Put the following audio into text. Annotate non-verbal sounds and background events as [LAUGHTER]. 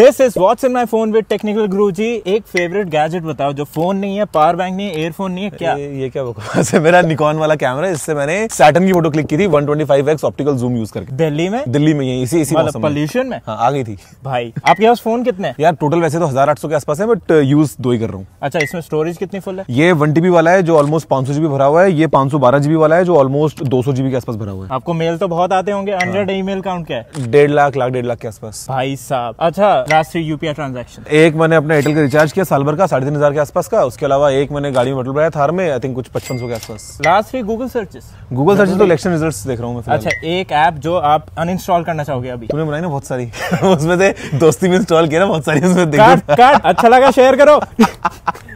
this is what's in my phone with technical Guru ji एक favourite gadget बताओ जो phone नहीं है पावर बैंक नहीं है एयरफोन नहीं है क्या ये, ये क्या बकवास है मेरा निकॉन वाला कैमरा इससे मैंने सैटन की फोटो क्लिक की थी 125x ऑप्टिकल जूम यूज करके दिल्ली में दिल्ली में ये इसी इसी मतलब मौसम पोल्यूशन में हाँ, आ गई थी भाई आपके पास फोन कितने यार टोटल वैसे तो हजार के आसपास है बट यूज uh, दो ही कर रहा हूँ अच्छा इसमें स्टोरेज कितनी फुल है ये वन वाला है जो ऑलमोस्ट पांच सौ भरा हुआ है ये पांच वाला है जो ऑलमोस्ट दो सौ के आसपास भरा हुआ है आपको मेल तो बहुत आते होंगे हंड्रेड ई काउंट क्या है डेढ़ लाख लाख डेढ़ लाख के आसपास भाई साहब अच्छा यूपीआई ट्रांजेक्शन एक मैंने अपने एयरटेल का रिचार्ज किया साल भर का साढ़े तीन हजार के आसपास का उसके अलावा एक मैंने गाड़ी में पेट्रोल भराया थार में आई थिंक कुछ पचपन सौ के आसपास last three Google searches Google searches तो इलेक्शन रिजल्ट देख रहा हूँ अच्छा एक ऐप जो आप अनइंस्टॉल करना चाहोगे अभी तुमने बनाई ना बहुत सारी [LAUGHS] उसमें से दोस्ती में इंस्टॉल किया ना बहुत सारी उसमें अच्छा लगा शेयर करो [LAUGHS]